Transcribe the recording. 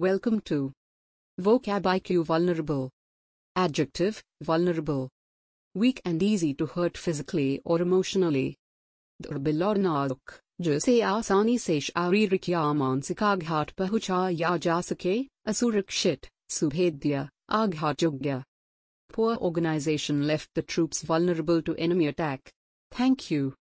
Welcome to Vocab IQ Vulnerable. Adjective, vulnerable. Weak and easy to hurt physically or emotionally. दुर्बल और नाजुक जिसे आसानी से शारीरिक या मानसिक आघात पहुंचाया जा सके असुरक्षित सुभेद्य आघातयोग्य Poor organization left the troops vulnerable to enemy attack. Thank you.